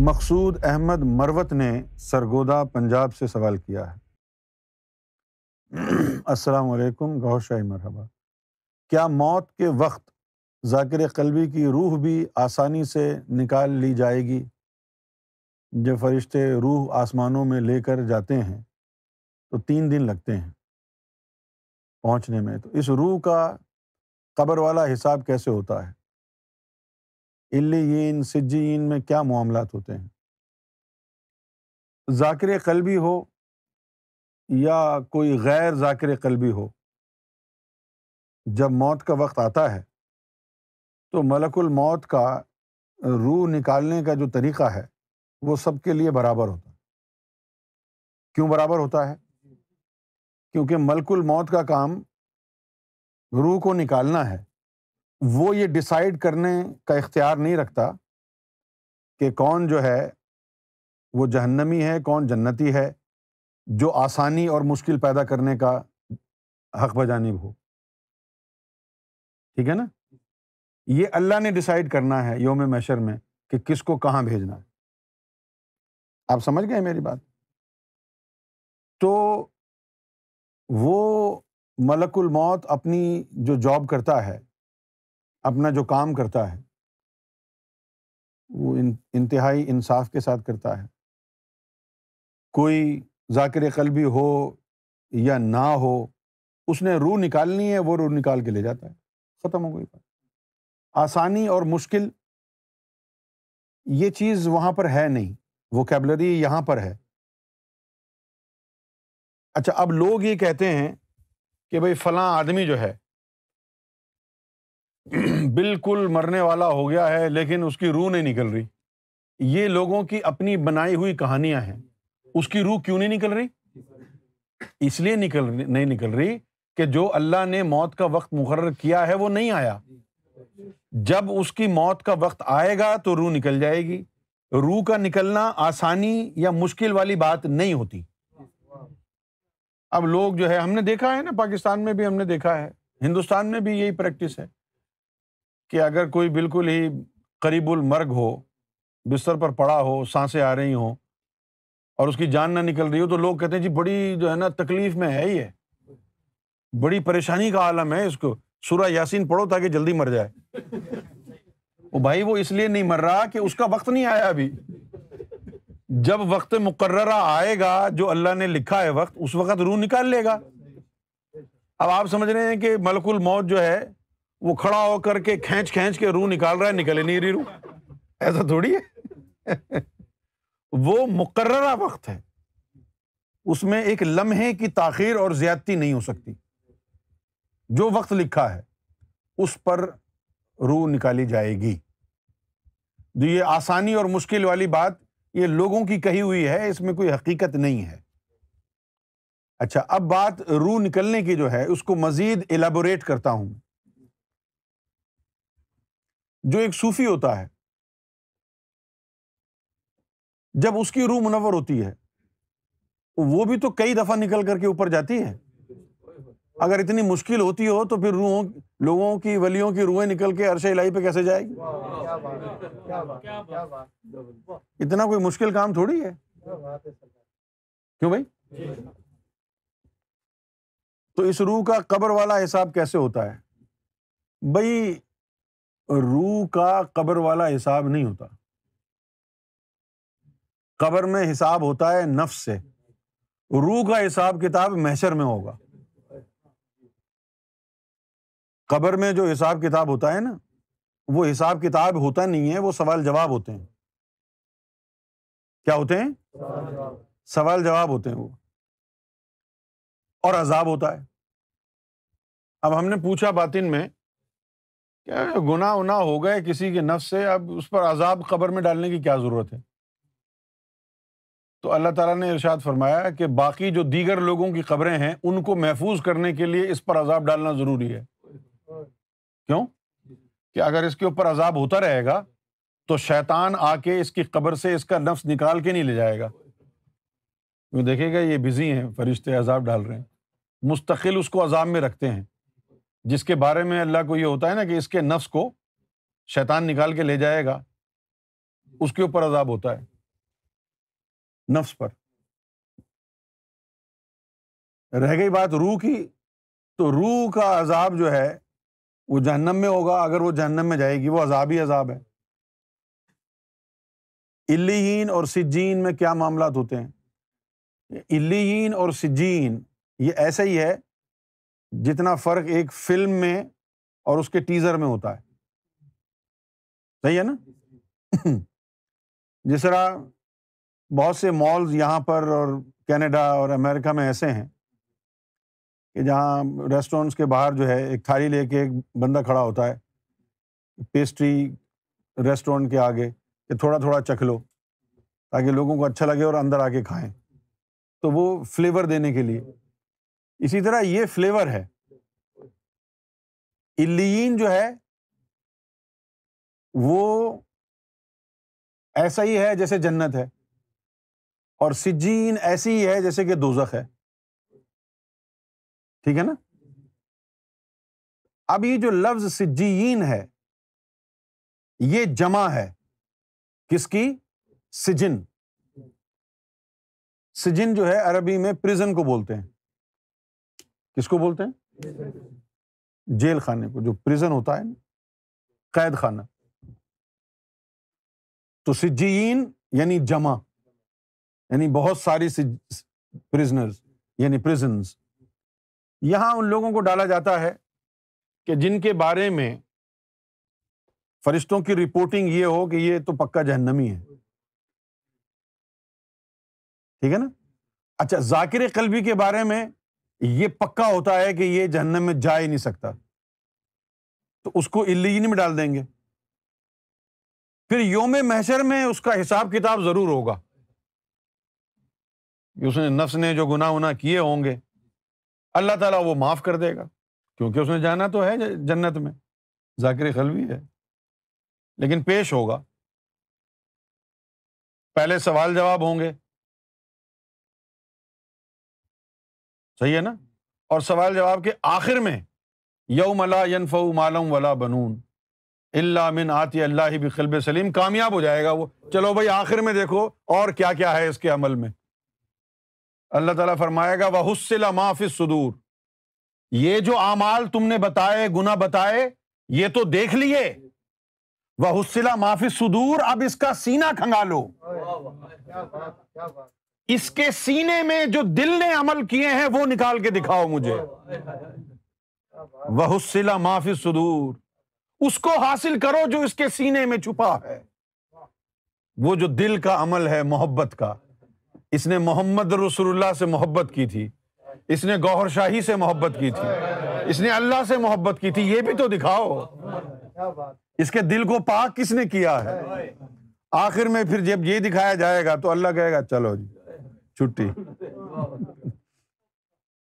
मकसूद अहमद मरवत ने सरगोदा पंजाब से सवाल किया है अस्सलाम वालेकुम गौर मरहबा क्या मौत के वक्त जाकिर कलबी की रूह भी आसानी से निकाल ली जाएगी जब फरिश्ते रूह आसमानों में लेकर जाते हैं तो तीन दिन लगते हैं पहुंचने में तो इस रूह का कब्र वाला हिसाब कैसे होता है इल्लीन सिज्जीन में क्या मामला होते हैं जाकिर भी हो या कोई गैर जाकिर भी हो जब मौत का वक्त आता है तो मलकुल मौत का रूह निकालने का जो तरीक़ा है वो सबके लिए बराबर होता है क्यों बराबर होता है क्योंकि मलकुल मौत का काम रूह को निकालना है वो ये डिसाइड करने का इख्तियार नहीं रखता कि कौन जो है वो जहन्नमी है कौन जन्नती है जो आसानी और मुश्किल पैदा करने का हक बजानिब हो ठीक है ना ये अल्लाह ने डिसाइड करना है योम मशर में कि किसको कहाँ भेजना है आप समझ गए मेरी बात तो वो मलकुल मौत अपनी जो जॉब करता है अपना जो काम करता है वो इन इंतहाई इंसाफ के साथ करता है कोई जाकिर कलबी हो या ना हो उसने रूह निकालनी है वो रूह निकाल के ले जाता है ख़त्म हो गई बात आसानी और मुश्किल ये चीज़ वहाँ पर है नहीं वो कैबलरी यहाँ पर है अच्छा अब लोग ये कहते हैं कि भाई फला आदमी जो है बिल्कुल मरने वाला हो गया है लेकिन उसकी रूह नहीं निकल रही ये लोगों की अपनी बनाई हुई कहानियां हैं उसकी रूह क्यों नहीं निकल रही इसलिए निकल नहीं निकल रही कि जो अल्लाह ने मौत का वक्त मुकर किया है वो नहीं आया जब उसकी मौत का वक्त आएगा तो रूह निकल जाएगी रूह का निकलना आसानी या मुश्किल वाली बात नहीं होती अब लोग जो है हमने देखा है ना पाकिस्तान में भी हमने देखा है हिंदुस्तान में भी यही प्रैक्टिस है कि अगर कोई बिल्कुल ही करीबुल मर्ग हो बिस्तर पर पड़ा हो सांसें आ रही हो और उसकी जान ना निकल रही हो तो लोग कहते हैं जी बड़ी जो है ना तकलीफ में है ये बड़ी परेशानी का आलम है इसको सूर्य यासीन पढ़ो ताकि जल्दी मर जाए वो भाई वो इसलिए नहीं मर रहा कि उसका वक्त नहीं आया अभी जब वक्त मुकर्रा आएगा जो अल्लाह ने लिखा है वक्त उस वक्त रूह निकाल लेगा अब आप समझ रहे हैं कि मलकुल मौत जो है वो खड़ा होकर के खेच खींच के रू निकाल रहा है निकले नहीं रही रू ऐसा थोड़ी है वो मुकर्रा वक्त है उसमें एक लम्हे की ताखीर और ज्यादती नहीं हो सकती जो वक्त लिखा है उस पर रू निकाली जाएगी जो तो ये आसानी और मुश्किल वाली बात ये लोगों की कही हुई है इसमें कोई हकीकत नहीं है अच्छा अब बात रू निकलने की जो है उसको मजीद एलाबोरेट करता हूँ जो एक सूफी होता है जब उसकी रूह मुनवर होती है वो भी तो कई दफा निकल करके ऊपर जाती है अगर इतनी मुश्किल होती हो तो फिर रूहों लोगों की वलियों की रूहें निकल के अरशे इलाही पे कैसे जाएगी इतना कोई मुश्किल काम थोड़ी है क्यों भाई तो इस रूह का कब्र वाला हिसाब कैसे होता है भाई रूह का कब्र वाला हिसाब नहीं होता कब्र में हिसाब होता है नफ्स से रूह का हिसाब किताब महशर में होगा कब्र में जो हिसाब किताब होता है ना वो हिसाब किताब होता नहीं है वो सवाल जवाब होते हैं क्या होते हैं सवाल जवाब होते हैं वो और अजाब होता है अब हमने पूछा बातिन में क्या गुनाह उना हो गए किसी के नफ्स से अब उस पर अजाब खबर में डालने की क्या ज़रूरत है तो अल्लाह ताला ने इरशाद फरमाया कि बाकी जो दीगर लोगों की खबरें हैं उनको महफूज करने के लिए इस पर अजाब डालना ज़रूरी है क्यों कि अगर इसके ऊपर अजाब होता रहेगा तो शैतान आके इसकी ख़बर से इसका नफ्स निकाल के नहीं ले जाएगा क्यों देखेगा ये बिजी हैं फरिश्ते अजाब डाल रहे हैं मुस्तकिल उसको अजाब में रखते हैं जिसके बारे में अल्लाह को ये होता है ना कि इसके नफ्स को शैतान निकाल के ले जाएगा उसके ऊपर अजाब होता है नफ्स पर रह गई बात रूह की तो रूह का अजाब जो है वो जहन्नम में होगा अगर वो जहन्नम में जाएगी वो अजाब ही अजाब है इल्लीहीन और सिज्जीन में क्या मामला होते हैं इल्लीहीन और सिज्जीन ये ऐसे ही है जितना फर्क एक फिल्म में और उसके टीजर में होता है सही है ना जिस तरह बहुत से मॉल्स यहाँ पर और कनाडा और अमेरिका में ऐसे हैं कि जहाँ रेस्टोरेंट्स के बाहर जो है एक थाली लेके एक बंदा खड़ा होता है पेस्ट्री रेस्टोरेंट के आगे कि थोड़ा थोड़ा चख लो ताकि लोगों को अच्छा लगे और अंदर आके खाएं तो वो फ्लेवर देने के लिए इसी तरह ये फ्लेवर है इलीन जो है वो ऐसा ही है जैसे जन्नत है और सिजीन ऐसी ही है जैसे कि दोजक है ठीक है ना अब ये जो लफ्ज सिजीन है ये जमा है किसकी सिजिन सिजिन जो है अरबी में प्रिजन को बोलते हैं किसको बोलते हैं जेल खाने को जो प्रिजन होता है कैद खाना तो सिज्जीन यानी जमा यानी बहुत सारी प्रिजनर्स यानी प्रिजन यहां उन लोगों को डाला जाता है कि जिनके बारे में फरिश्तों की रिपोर्टिंग ये हो कि ये तो पक्का जहन्नमी है ठीक है ना अच्छा जाकिर कलबी के बारे में ये पक्का होता है कि ये जहन्नम में जा ही नहीं सकता तो उसको इलीजन में डाल देंगे फिर योम महशर में उसका हिसाब किताब जरूर होगा उसने नफ्स ने जो गुना उना किए होंगे अल्लाह ताला वो माफ़ कर देगा क्योंकि उसने जाना तो है जन्नत में जाकिर खलवी है लेकिन पेश होगा पहले सवाल जवाब होंगे सही है ना और सवाल जवाब के आखिर में यौमला यनफ़ वला बनून इल्ला आती अल्लाह बिकलब सलीम कामयाब हो जाएगा वो चलो भाई आखिर में देखो और क्या क्या है इसके अमल में अल्लाह ताला फरमाएगा वहुस्सिला माफिस सुदूर ये जो आमाल तुमने बताए गुना बताए ये तो देख लिए वह माफिस सुदूर अब इसका सीना खंगालो इसके सीने में जो दिल ने अमल किए हैं वो निकाल के दिखाओ मुझे वहुसिला माफी सुदूर उसको हासिल करो जो इसके सीने में छुपा है वो जो दिल का अमल है मोहब्बत का इसने मोहम्मद रसुल्ला से मोहब्बत की थी इसने गौहर शाही से मोहब्बत की थी इसने अल्लाह से मोहब्बत की थी ये भी तो दिखाओ इसके दिल को पाक किसने किया है आखिर में फिर जब ये दिखाया जाएगा तो अल्लाह कहेगा चलो जी छुट्टी